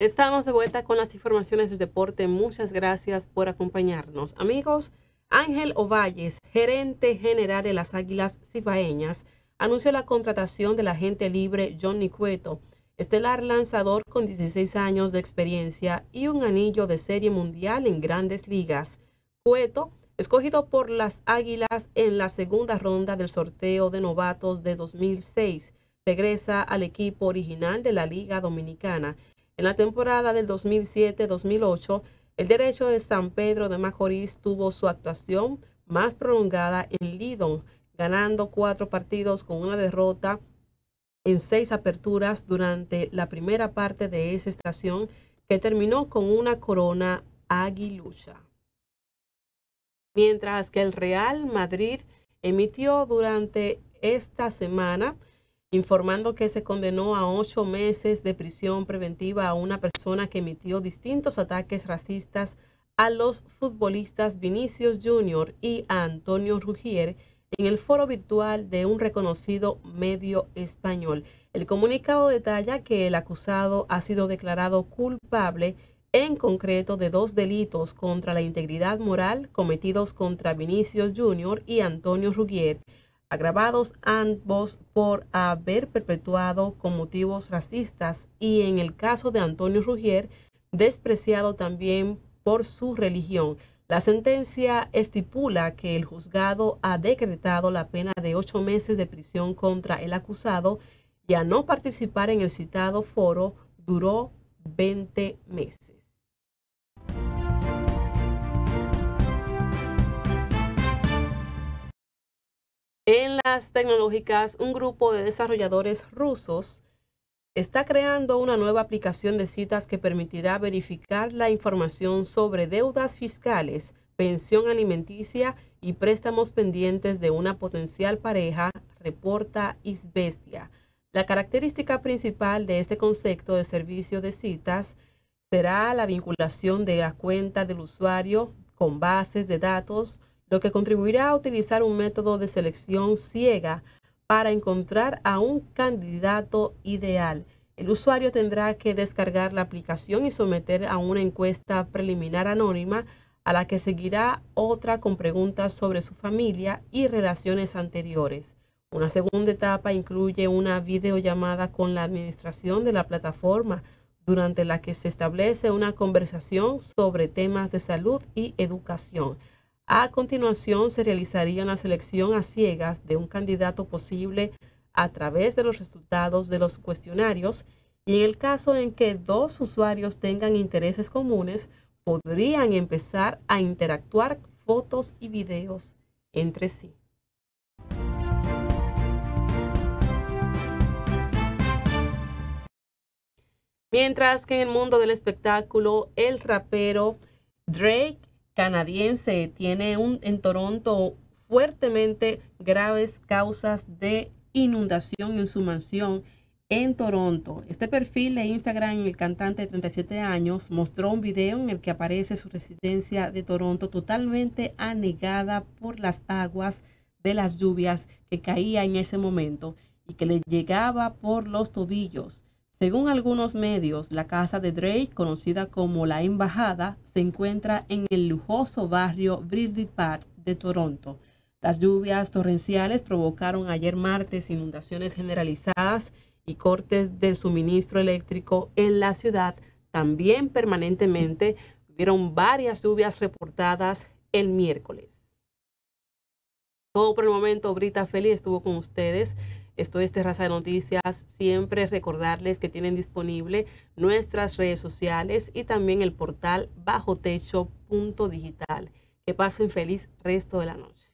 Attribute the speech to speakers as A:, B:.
A: Estamos de vuelta con las informaciones del deporte. Muchas gracias por acompañarnos. Amigos, Ángel Ovalles, gerente general de las Águilas Cibaeñas, anunció la contratación del agente libre Johnny Cueto, estelar lanzador con 16 años de experiencia y un anillo de serie mundial en grandes ligas. Cueto, escogido por las Águilas en la segunda ronda del sorteo de novatos de 2006, regresa al equipo original de la Liga Dominicana en la temporada del 2007-2008, el derecho de San Pedro de Macorís tuvo su actuación más prolongada en Lidón, ganando cuatro partidos con una derrota en seis aperturas durante la primera parte de esa estación que terminó con una corona aguilucha. Mientras que el Real Madrid emitió durante esta semana informando que se condenó a ocho meses de prisión preventiva a una persona que emitió distintos ataques racistas a los futbolistas Vinicius Jr. y a Antonio Rugier en el foro virtual de un reconocido medio español. El comunicado detalla que el acusado ha sido declarado culpable en concreto de dos delitos contra la integridad moral cometidos contra Vinicius Jr. y Antonio Rugier, agravados ambos por haber perpetuado con motivos racistas y en el caso de Antonio Rugier, despreciado también por su religión. La sentencia estipula que el juzgado ha decretado la pena de ocho meses de prisión contra el acusado y a no participar en el citado foro duró 20 meses. en las tecnológicas, un grupo de desarrolladores rusos está creando una nueva aplicación de citas que permitirá verificar la información sobre deudas fiscales, pensión alimenticia y préstamos pendientes de una potencial pareja, reporta Isbestia. La característica principal de este concepto de servicio de citas será la vinculación de la cuenta del usuario con bases de datos lo que contribuirá a utilizar un método de selección ciega para encontrar a un candidato ideal. El usuario tendrá que descargar la aplicación y someter a una encuesta preliminar anónima a la que seguirá otra con preguntas sobre su familia y relaciones anteriores. Una segunda etapa incluye una videollamada con la administración de la plataforma, durante la que se establece una conversación sobre temas de salud y educación. A continuación se realizaría una selección a ciegas de un candidato posible a través de los resultados de los cuestionarios y en el caso en que dos usuarios tengan intereses comunes, podrían empezar a interactuar fotos y videos entre sí. Mientras que en el mundo del espectáculo, el rapero Drake canadiense tiene un, en Toronto fuertemente graves causas de inundación en su mansión en Toronto. Este perfil de Instagram, el cantante de 37 años, mostró un video en el que aparece su residencia de Toronto totalmente anegada por las aguas de las lluvias que caía en ese momento y que le llegaba por los tobillos. Según algunos medios, la casa de Drake, conocida como la Embajada, se encuentra en el lujoso barrio Bridley Park de Toronto. Las lluvias torrenciales provocaron ayer martes inundaciones generalizadas y cortes del suministro eléctrico en la ciudad. También permanentemente hubieron varias lluvias reportadas el miércoles. Todo por el momento, Brita Feli estuvo con ustedes. Esto es Terraza de Noticias. Siempre recordarles que tienen disponible nuestras redes sociales y también el portal bajotecho.digital. Que pasen feliz resto de la noche.